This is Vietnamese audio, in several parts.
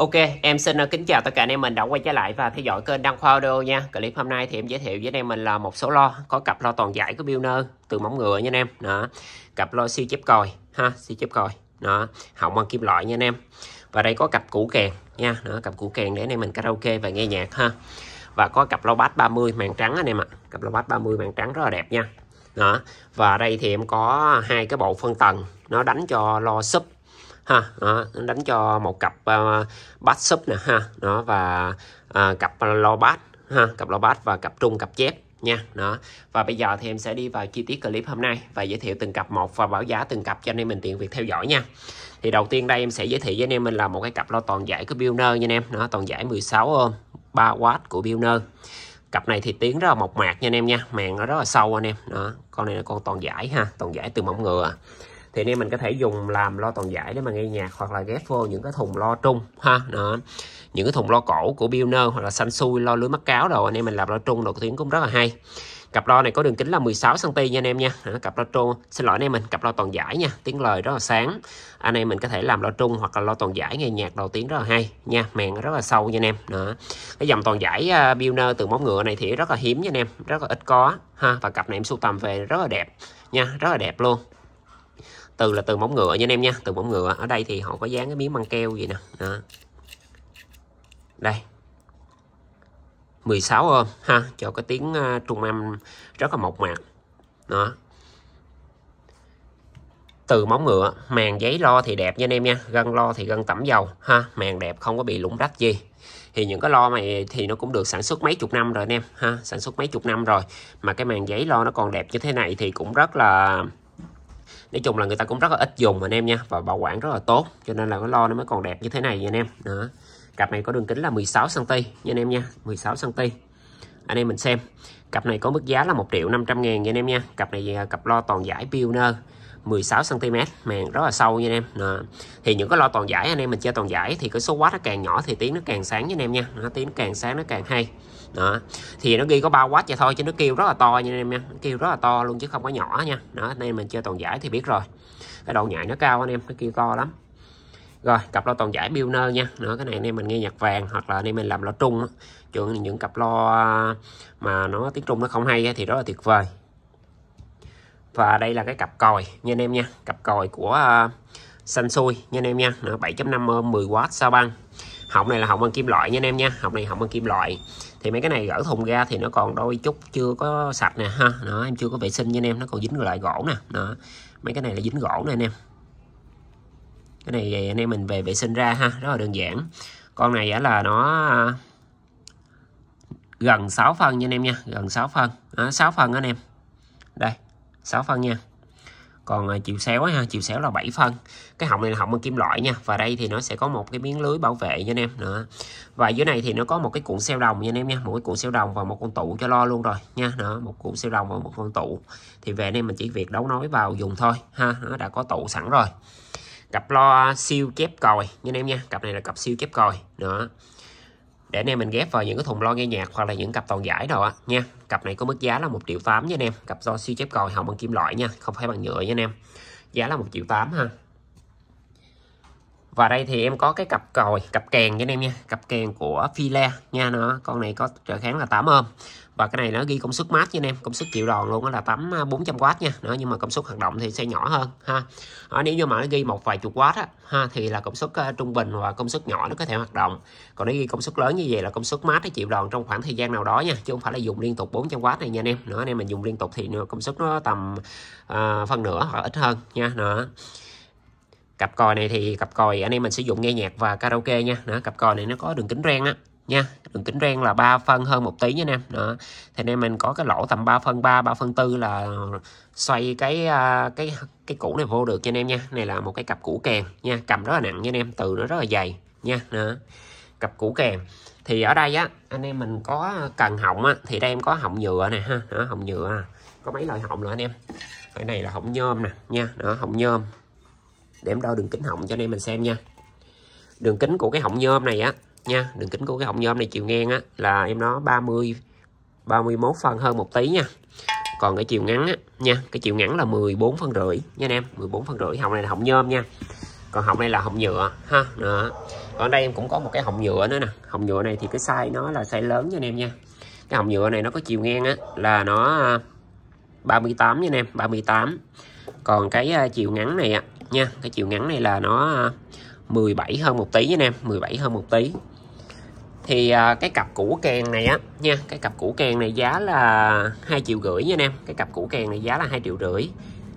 Ok, em xin ờ, kính chào tất cả anh em mình đã quay trở lại và theo dõi kênh Đăng Khoa Audio nha. Clip hôm nay thì em giới thiệu với anh em mình là một số lo có cặp lo toàn giải của Billner từ móng ngựa nha anh em. Đó. Cặp lo si chép còi ha, si chép còi. Đó, họng bằng kim loại nha anh em. Và đây có cặp củ kèn nha, đó cặp củ kèn để anh em mình karaoke và nghe nhạc ha. Và có cặp lo bass 30 màn trắng anh em ạ. Cặp lo bass 30 màn trắng rất là đẹp nha. Đó. Và đây thì em có hai cái bộ phân tầng nó đánh cho lo sub ha đó, đánh cho một cặp uh, bát súp nè ha đó và uh, cặp lo bát ha cặp lo bát và cặp trung cặp chép nha đó và bây giờ thì em sẽ đi vào chi tiết clip hôm nay và giới thiệu từng cặp một và báo giá từng cặp cho anh em mình tiện việc theo dõi nha thì đầu tiên đây em sẽ giới thiệu với anh em mình là một cái cặp lo toàn giải của Billner nha anh em nó toàn giải 16 ôm 3W của Billner cặp này thì tiếng rất là mộc mạc nha anh em nha màng nó rất là sâu anh em đó con này là con toàn giải ha toàn giải từ mỏng ngựa thì anh em mình có thể dùng làm lo toàn giải để mà nghe nhạc hoặc là ghép vô những cái thùng lo trung ha đó. những cái thùng lo cổ của Billner hoặc là xanh xui lo lưới mắc cáo đồ anh em mình làm lo trung đồ tiếng cũng rất là hay cặp lo này có đường kính là 16 cm nha anh em nha cặp lo trung xin lỗi anh em mình cặp lo toàn giải nha tiếng lời rất là sáng anh em mình có thể làm lo trung hoặc là lo toàn giải nghe nhạc đầu tiếng rất là hay nha màng rất là sâu nha anh em đó cái dòng toàn giải uh, à, Billner từ móng ngựa này thì rất là hiếm nha anh em rất là ít có ha và cặp này em sưu tầm về rất là đẹp nha rất là đẹp luôn từ là từ móng ngựa nha anh em nha từ móng ngựa ở đây thì họ có dán cái miếng băng keo gì nè đó. đây 16 ôm ha cho cái tiếng ờ, Trung Nam rất là mộc mạc đó từ móng ngựa màng giấy lo thì đẹp nha anh em nha gân lo thì gân tẩm dầu ha màng đẹp không có bị lũng rách gì thì những cái lo này thì nó cũng được sản xuất mấy chục năm rồi anh em ha sản xuất mấy chục năm rồi mà cái màng giấy lo nó còn đẹp như thế này thì cũng rất là nói chung là người ta cũng rất là ít dùng anh em nha và bảo quản rất là tốt cho nên là cái lo nó mới còn đẹp như thế này nha anh em đó cặp này có đường kính là 16 cm nha anh em nha 16 cm anh em mình xem cặp này có mức giá là 1 triệu 500 ngàn nha anh em nha cặp này à, cặp lo toàn giải Pioneer 16 cm màng rất là sâu nha anh em à. thì những cái lo toàn giải anh em mình chơi toàn giải thì cái số watt nó càng nhỏ thì tiếng nó càng sáng với anh em nha nó tiếng càng sáng nó càng hay đó thì nó ghi có 3 watt vậy thôi chứ nó kêu rất là to nha anh em nha nó kêu rất là to luôn chứ không có nhỏ nha đó nên mình chơi toàn giải thì biết rồi cái độ nhạy nó cao anh em nó kêu to lắm rồi cặp lo toàn giải Billner nha nữa cái này anh em mình nghe nhạc vàng hoặc là anh em mình làm lo trung trường những cặp lo mà nó tiếng trung nó không hay thì đó là tuyệt vời và đây là cái cặp còi nha anh em nha cặp còi của uh, à, xui nha anh em nha 7.5 10W sao băng họng này là họng bằng kim loại nha anh em nha họng này họng bằng kim loại thì mấy cái này gỡ thùng ra thì nó còn đôi chút chưa có sạch nè ha nó em chưa có vệ sinh nha anh em nó còn dính lại gỗ nè đó mấy cái này là dính gỗ nè anh em cái này anh em mình về vệ sinh ra ha rất là đơn giản con này là nó à, gần 6 phân nha anh em nha gần 6 phân đó, 6 phân anh em đây 6 phân nha còn ờ, chiều xéo ha chiều xéo là 7 phân cái họng này là họng bằng kim loại nha và đây thì nó sẽ có một cái miếng lưới bảo vệ cho anh em nữa và dưới này thì nó có một cái cuộn xeo đồng nha anh em nha một cái cuộn xeo đồng và một con tụ cho lo luôn rồi nha nữa. một cuộn xeo đồng và một con tụ thì về anh em mình chỉ việc đấu nối vào dùng thôi ha nó đã có tụ sẵn rồi cặp lo siêu chép còi nha anh em nha cặp này là cặp siêu chép còi nữa để anh em mình ghép vào những cái thùng lo nghe nhạc hoặc là những cặp toàn giải nào á nha cặp này có mức giá là 1 triệu 8 nha anh em cặp do siêu chép còi hồng bằng kim loại nha không phải bằng nhựa nha anh em giá là 1 triệu 8 ha và đây thì em có cái cặp còi cặp kèn cho anh em nha cặp kèn của Fila nha nó con này có trở kháng là 8 ôm và cái này nó ghi công suất mát nha anh em công suất chịu đòn luôn đó là tấm 400W à, nha đó, nhưng mà công suất hoạt động thì sẽ nhỏ hơn ha đó, nếu như mà nó ghi một vài chục watt á, ha thì là công suất à, trung bình và công suất nhỏ nó có thể hoạt động còn nếu ghi công suất lớn như vậy là công suất mát nó chịu đòn trong khoảng thời gian nào đó nha chứ không phải là dùng liên tục 400W này nha anh em nữa anh em mình dùng liên tục thì công suất nó tầm uh, phân nửa hoặc ít hơn nha nữa cặp còi này thì cặp còi anh em mình sử dụng nghe nhạc và karaoke nha nữa cặp còi này nó có đường kính ren á nha đường kính ren là 3 phân hơn một tí nha anh em đó thì em mình có cái lỗ tầm 3 phân 3 3 phân tư là xoay cái à, cái cái củ này vô được cho anh em nha này là một cái cặp củ kèn nha cầm rất là nặng nha anh em từ nó rất là dày nha đó. cặp củ kèn thì ở đây á anh em mình có cần họng á thì đây em có họng nhựa nè ha đó, họng nhựa có mấy loại họng nữa anh em cái này là họng nhôm nè nha đó họng nhôm để em đo đường kính họng cho anh em mình xem nha đường kính của cái họng nhôm này á nha đường kính của cái họng nhôm này chiều ngang á là em nó 30 31 phân hơn một tí nha còn cái chiều ngắn á nha cái chiều ngắn là 14 phân rưỡi nha anh em 14 phân rưỡi họng này là họng nhôm nha còn họng này là họng nhựa ha nữa còn ở đây em cũng có một cái họng nhựa nữa nè họng nhựa này thì cái size nó là size lớn nha anh em nha cái họng nhựa này nó có chiều ngang á là nó 38 à, nha anh em 38 còn cái à, chiều ngắn này á nha cái chiều ngắn này là nó 17 à, hơn một tí nha anh em 17 hơn một tí thì à, cái cặp củ kèn này á nha cái cặp củ kèn này giá là hai triệu rưỡi nha anh em cái cặp củ kèn này giá là hai triệu rưỡi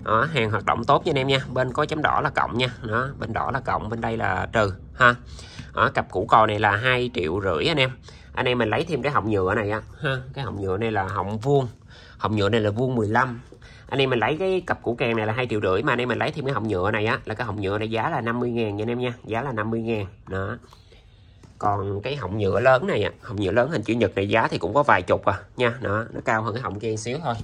đó, hàng hoạt động tốt nha anh em nha bên có chấm đỏ là cộng nha đó bên đỏ là cộng bên đây là trừ ha đó, cặp củ cò này là hai triệu rưỡi anh em anh em mình lấy thêm cái họng nhựa này á ha cái họng nhựa này là họng vuông họng nhựa này là vuông 15 anh em mình lấy cái cặp củ kèn này là hai triệu rưỡi mà anh em mình lấy thêm cái họng nhựa này á là cái họng nhựa này giá là 50 ngàn nha anh em nha giá là 50 ngàn đó còn cái họng nhựa lớn này họng nhựa lớn hình chữ nhật này giá thì cũng có vài chục à nha nó nó cao hơn cái họng kia xíu thôi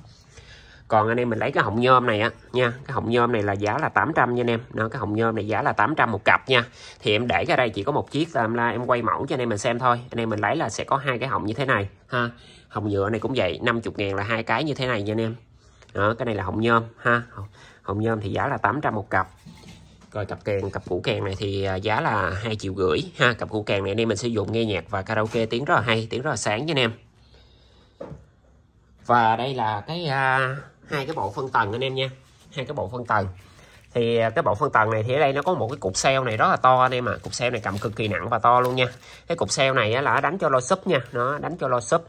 còn anh em mình lấy cái họng nhôm này á nha cái họng nhôm này là giá là 800 nha anh em nó cái họng nhôm này giá là 800 một cặp nha thì em để ra đây chỉ có một chiếc làm là em quay mẫu cho anh em mình xem thôi anh em mình lấy là sẽ có hai cái họng như thế này ha họng nhựa này cũng vậy 50 ngàn là hai cái như thế này nha anh em đó cái này là họng nhôm ha họng nhôm thì giá là 800 một cặp rồi cặp kèn cặp củ kèn này thì à, giá là hai triệu rưỡi ha cặp củ kèn này đi mình sử dụng nghe nhạc và karaoke tiếng rất là hay tiếng rất là sáng cho anh em và đây là cái uh, hai cái bộ phân tầng anh em nha hai cái bộ phân tầng thì à, cái bộ phân tầng này thì ở đây nó có một cái cục seo này rất là to anh em ạ cục seo này cầm cực kỳ nặng và to luôn nha cái cục seo này là đánh cho lo sấp nha nó đánh cho lo sấp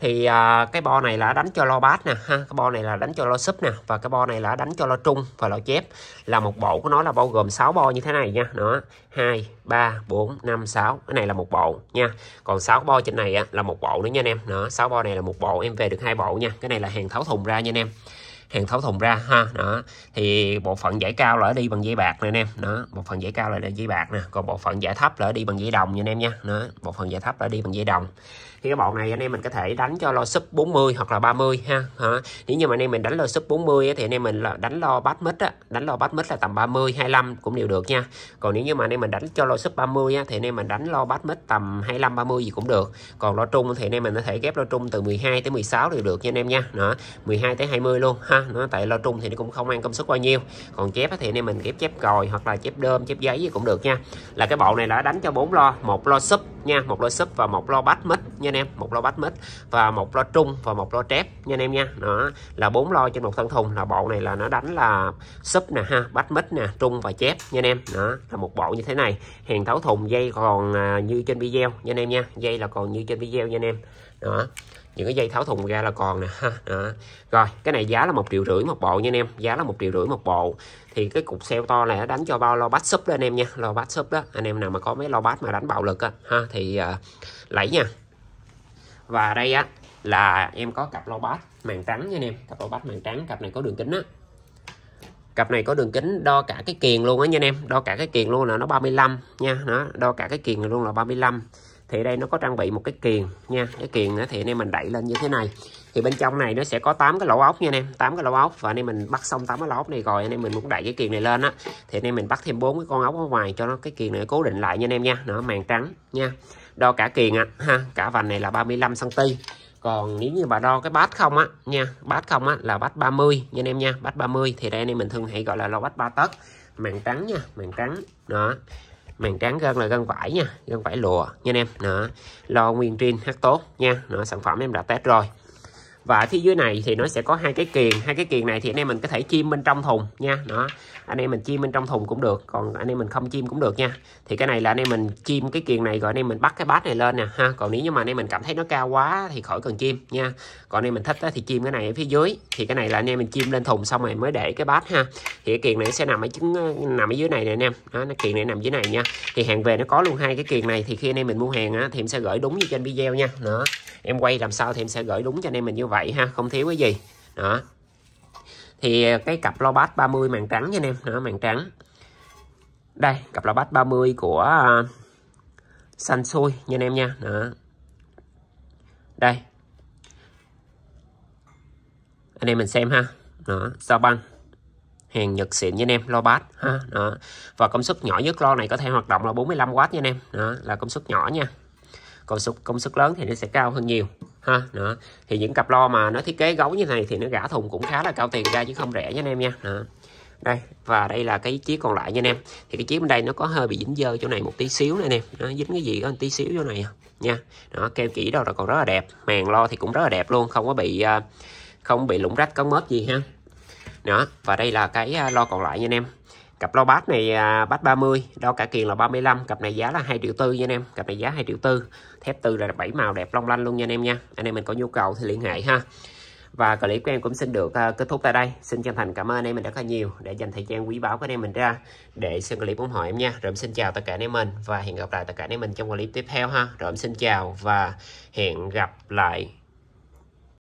thì à, cái bo này là đánh cho lo bát nè ha cái bo này là đánh cho lo súp nè và cái bo này là đánh cho lo trung và lo chép là một bộ của nó là bao gồm 6 bo như thế này nha đó 2 3 4 5 6 cái này là một bộ nha còn 6 bo trên này á, là một bộ nữa nha anh em đó 6 bo này là một bộ em về được hai bộ nha cái này là hàng tháo thùng ra nha anh em hàng thấu thùng ra ha đó thì bộ phận giải cao là đi bằng dây bạc nè anh em đó bộ phận giải cao là dây bạc nè còn bộ phận giải thấp là đi bằng dây đồng nha anh em nha đó bộ phận giải thấp là đi bằng dây đồng thì cái bộ này anh em mình có thể đánh cho lo sub 40 hoặc là 30 ha hả nếu như mà anh em mình đánh lo sub 40 thì anh em mình là đánh lo bát mít á đánh lo bát mít là tầm 30 25 cũng đều được nha còn nếu như mà anh em mình đánh cho lo sub 30 á, thì anh em mình đánh lo bát mít tầm 25 30 gì cũng được còn lo trung thì anh em mình có thể ghép lo trung từ 12 tới 16 đều được nha anh em nha đó 12 tới 20 luôn ha nó tại lo trung thì nó cũng không ăn công suất bao nhiêu còn chép thì anh em mình ghép chép còi hoặc là chép đơm chép giấy gì cũng được nha là cái bộ này là đánh cho bốn lo một lo súp nha một lo súp và một lo bát mít nha anh em một lo bát mít và một lo trung và một lo chép nha anh em nha nó là bốn lo trên một thân thùng là bộ này là nó đánh là súp nè ha bát mít nè trung và chép nha anh em đó là một bộ như thế này hàng tháo thùng dây còn à, như trên video nha anh em nha dây là còn như trên video nha anh em đó những cái dây tháo thùng ra là còn nè ha đó. rồi cái này giá là một triệu rưỡi một bộ nha anh em giá là một triệu rưỡi một bộ thì cái cục sale to này đánh cho bao lo bát súp đó anh em nha lo bát súp đó anh em nào mà có mấy lo bát mà đánh bạo lực á ha thì uh, lấy nha và đây á là em có cặp lo bát màng trắng nha anh em cặp lo bát màng trắng cặp này có đường kính á cặp này có đường kính đo cả cái kiền luôn á nha anh em đo cả cái kiền luôn là nó 35 nha nó đo cả cái kiền luôn là 35 mươi thì đây nó có trang bị một cái kiền nha cái kiền thì anh em mình đẩy lên như thế này thì bên trong này nó sẽ có 8 cái lỗ ốc nha anh em 8 cái lỗ ốc và anh em mình bắt xong 8 cái lỗ ốc này rồi anh em mình muốn đẩy cái kiền này lên á thì anh em mình bắt thêm bốn cái con ốc ở ngoài cho nó cái kiền này cố định lại nha anh em nha nó màng trắng nha đo cả kiền ạ à, ha cả vành này là 35 cm còn nếu như bà đo cái bát không á nha bát không á là bát 30 nha anh em nha bát 30 thì đây anh em mình thường hay gọi là lò bát ba tấc màng trắng nha màng trắng đó màng trắng gân là gân vải nha gân vải lùa nha anh em đó lo nguyên trinh, hát tốt nha đó, sản phẩm em đã test rồi và phía dưới này thì nó sẽ có hai cái kiền hai cái kiền này thì anh em mình có thể chim bên trong thùng nha đó anh em mình chim bên trong thùng cũng được còn anh em mình không chim cũng được nha thì cái này là anh em mình chim cái kiền này rồi anh em mình bắt cái bát này lên nè ha còn nếu như mà anh em mình cảm thấy nó cao quá thì khỏi cần chim nha còn anh em mình thích thì chim cái này ở phía dưới thì cái này là anh em mình chim lên thùng xong rồi mới để cái bát ha thì cái kiền này sẽ nằm ở trứng ờ, nằm ở dưới này nè anh em đó nó kiền này nằm dưới này nha thì hàng về nó có luôn hai cái kiền này thì khi anh em mình mua hàng á, thì em sẽ gửi đúng như trên video nha đó em quay làm sao thì em sẽ gửi đúng cho anh em mình như vậy ha không thiếu cái gì đó thì à, cái cặp lo bát 30 màn trắng cho anh em đó, màn trắng đây cặp lo bát 30 của xanh à, xôi nha anh em nha đó. đây anh em mình xem ha đó sao băng hàng nhật xịn nha anh em lo bát ha đó. và công suất nhỏ nhất lo này có thể hoạt động là 45W nha anh em đó là công suất nhỏ nha còn sụp công suất lớn thì nó sẽ cao hơn nhiều ha nữa thì những cặp lo mà nó thiết kế gấu như này thì nó gã thùng cũng khá là cao tiền ra chứ không rẻ nha anh em nha đó. đây và đây là cái chiếc còn lại nha anh em thì cái chiếc bên đây nó có hơi bị dính dơ chỗ này một tí xíu nè anh em nó dính cái gì có một tí xíu chỗ này à, nha nó keo chỉ đâu là còn rất là đẹp màn lo thì cũng rất là đẹp luôn không có bị à, không bị lũng rách có mớp gì ha đó và đây là cái à, lo còn lại nha anh em cặp lo bát này à, bass 30 đo cả kiền là 35 cặp này giá là 2 triệu tư nha anh em cặp này giá 2 triệu tư thép tư là bảy màu đẹp long lanh luôn nha anh em nha anh em mình có nhu cầu thì liên hệ ha và clip của em cũng xin được à, kết thúc tại đây xin chân thành cảm ơn anh em mình rất là nhiều để dành thời gian quý báu của anh em mình ra để xem clip ủng hộ em nha rồi em xin chào tất cả anh em mình và hẹn gặp lại tất cả anh em mình trong clip tiếp theo ha rồi em xin chào và hẹn gặp lại